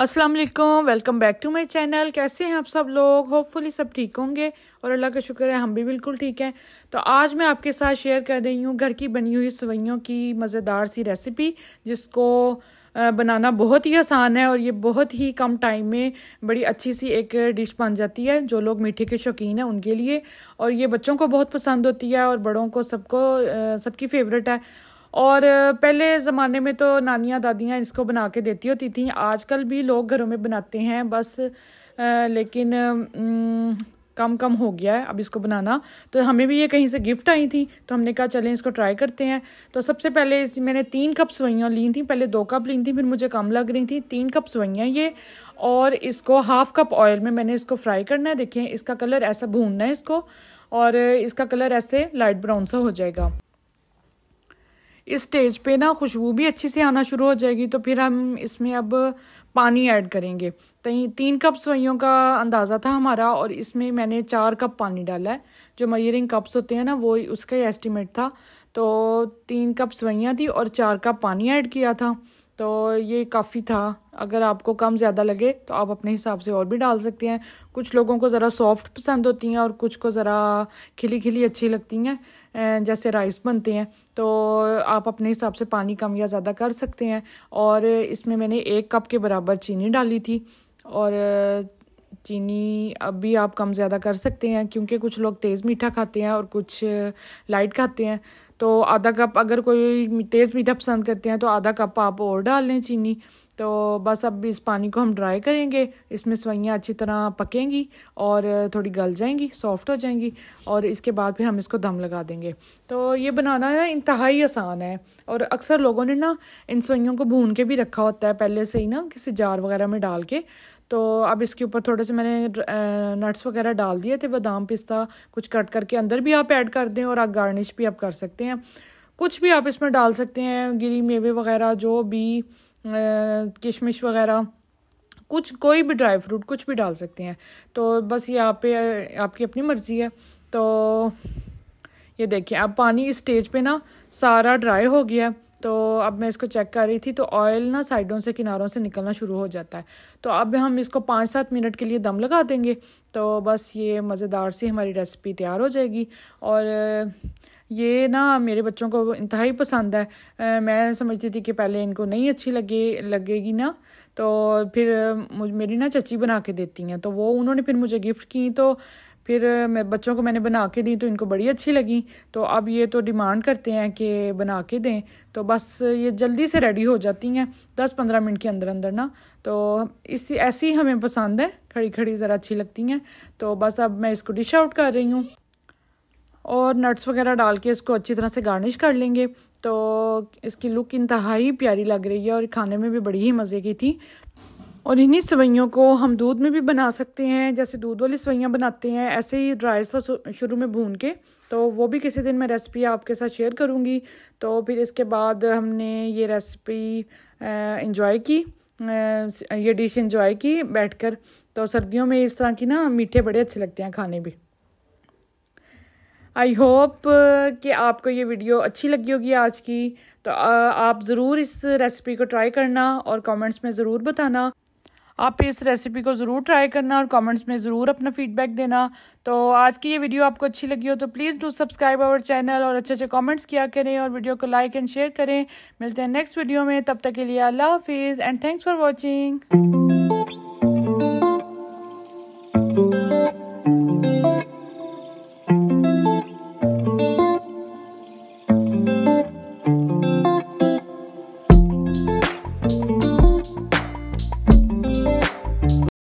Aslam welcome back to my channel कैसे हैं आप सब लोग होपफुली सब ठीक होंगे और अल्लाह का शुक्र है हम भी बिल्कुल ठीक हैं तो आज मैं आपके साथ शेयर कर रही हूँ घर की बनी हुई सवैयों की मज़ेदार सी रेसिपी जिसको बनाना बहुत ही आसान है और ये बहुत ही कम टाइम में बड़ी अच्छी सी एक डिश बन जाती है जो लोग मीठे के शौकीन हैं उनके लिए और ये बच्चों को बहुत पसंद होती है और बड़ों को सबको सबकी फेवरेट है और पहले ज़माने में तो नानियाँ दादियाँ इसको बना के देती होती थी आजकल भी लोग घरों में बनाते हैं बस लेकिन कम कम हो गया है अब इसको बनाना तो हमें भी ये कहीं से गिफ्ट आई थी तो हमने कहा चलें इसको ट्राई करते हैं तो सबसे पहले इस मैंने तीन कप सवैयाँ ली थी पहले दो कप ली थी फिर मुझे कम लग रही थी तीन कप सवैयाँ ये और इसको हाफ कप ऑयल में मैंने इसको फ्राई करना है देखें इसका कलर ऐसा भूनना है इसको और इसका कलर ऐसे लाइट ब्राउन सा हो जाएगा इस स्टेज पे ना खुशबू भी अच्छी से आना शुरू हो जाएगी तो फिर हम इसमें अब पानी ऐड करेंगे तो तीन कप सवैयों का अंदाज़ा था हमारा और इसमें मैंने चार कप पानी डाला है जो मयरिंग कप्स होते हैं ना वो उसका एस्टिमेट था तो तीन कप सवैयाँ थी और चार कप पानी ऐड किया था तो ये काफ़ी था अगर आपको कम ज़्यादा लगे तो आप अपने हिसाब से और भी डाल सकते हैं कुछ लोगों को ज़रा सॉफ्ट पसंद होती हैं और कुछ को ज़रा खिली खिली अच्छी लगती हैं अं, जैसे राइस बनते हैं तो आप अपने हिसाब से पानी कम या ज़्यादा कर सकते हैं और इसमें मैंने एक कप के बराबर चीनी डाली थी और चीनी अब भी आप कम ज़्यादा कर सकते हैं क्योंकि कुछ लोग तेज़ मीठा खाते हैं और कुछ लाइट खाते हैं तो आधा कप अगर कोई तेज़ मीठा पसंद करते हैं तो आधा कप आप और डाल लें चीनी तो बस अब इस पानी को हम ड्राई करेंगे इसमें सवैयाँ अच्छी तरह पकेंगी और थोड़ी गल जाएंगी सॉफ्ट हो जाएंगी और इसके बाद फिर हम इसको दम लगा देंगे तो ये बनाना ना इंतहाई आसान है और अक्सर लोगों ने ना इन सवैयों को भून के भी रखा होता है पहले से ही ना किसी जार वगैरह में डाल के तो अब इसके ऊपर थोड़े से मैंने नट्स वगैरह डाल दिए थे बादाम पिस्ता कुछ कट करके अंदर भी आप ऐड कर दें और आप गार्निश भी आप कर सकते हैं कुछ भी आप इसमें डाल सकते हैं गिरी मेवे वगैरह जो भी किशमिश वगैरह कुछ कोई भी ड्राई फ्रूट कुछ भी डाल सकते हैं तो बस ये आप पे आपकी अपनी मर्ज़ी है तो ये देखिए अब पानी इस स्टेज पे ना सारा ड्राई हो गया है तो अब मैं इसको चेक कर रही थी तो ऑयल ना साइडों से किनारों से निकलना शुरू हो जाता है तो अब हम इसको पाँच सात मिनट के लिए दम लगा देंगे तो बस ये मज़ेदार सी हमारी रेसिपी तैयार हो जाएगी और ये ना मेरे बच्चों को इंतहाई पसंद है मैं समझती थी कि पहले इनको नहीं अच्छी लगे लगेगी ना तो फिर मुझ मेरी ना चची बना के देती हैं तो वो उन्होंने फिर मुझे गिफ्ट की तो फिर मैं बच्चों को मैंने बना के दी तो इनको बड़ी अच्छी लगी तो अब ये तो डिमांड करते हैं कि बना के दें तो बस ये जल्दी से रेडी हो जाती हैं दस पंद्रह मिनट के अंदर अंदर ना तो इसी ऐसी हमें पसंद है खड़ी खड़ी ज़रा अच्छी लगती हैं तो बस अब मैं इसको डिश आउट कर रही हूँ और नट्स वगैरह डाल के इसको अच्छी तरह से गार्निश कर लेंगे तो इसकी लुक इंतहाई प्यारी लग रही है और खाने में भी बड़ी ही मज़े की थी और इन्हीं सवैयों को हम दूध में भी बना सकते हैं जैसे दूध वाली सवैयाँ बनाते हैं ऐसे ही ड्राई था शुरू में भून के तो वो भी किसी दिन मैं रेसिपी आपके साथ शेयर करूँगी तो फिर इसके बाद हमने ये रेसिपी इंजॉय की ये डिश इंजॉय की बैठकर तो सर्दियों में इस तरह की ना मीठे बड़े अच्छे लगते हैं खाने भी आई होप कि आपको ये वीडियो अच्छी लगी होगी आज की तो आप ज़रूर इस रेसिपी को ट्राई करना और कमेंट्स में ज़रूर बताना आप इस रेसिपी को ज़रूर ट्राई करना और कमेंट्स में ज़रूर अपना फीडबैक देना तो आज की ये वीडियो आपको अच्छी लगी हो तो please do subscribe our channel और अच्छे अच्छे कॉमेंट्स किया करें और वीडियो को लाइक एंड शेयर करें मिलते हैं नेक्स्ट वीडियो में तब तक के लिए अल्लाह हाफिज़ एंड थैंक्स फॉर वॉचिंग